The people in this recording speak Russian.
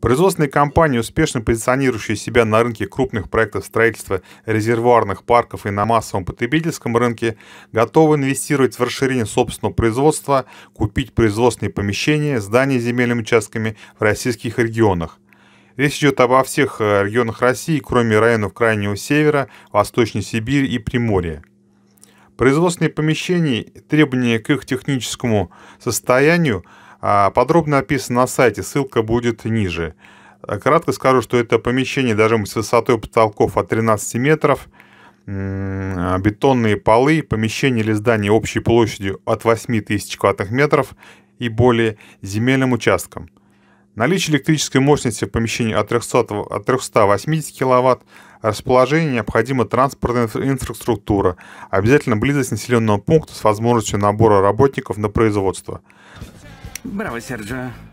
Производственные компании, успешно позиционирующие себя на рынке крупных проектов строительства резервуарных парков и на массовом потребительском рынке, готовы инвестировать в расширение собственного производства, купить производственные помещения, здания с земельными участками в российских регионах. Речь идет обо всех э, регионах России, кроме районов Крайнего Севера, Восточной Сибири и Приморья. Производственные помещения, требования к их техническому состоянию – а, подробно описано на сайте, ссылка будет ниже. Кратко скажу, что это помещение даже с высотой потолков от 13 метров, бетонные полы, помещение или здание общей площадью от 8 тысяч квадратных метров и более земельным участком. Наличие электрической мощности в помещении от, 300, от 380 кВт, расположение необходима транспортная инфраструктура, обязательно близость населенного пункта с возможностью набора работников на производство. Bravo, Sergio.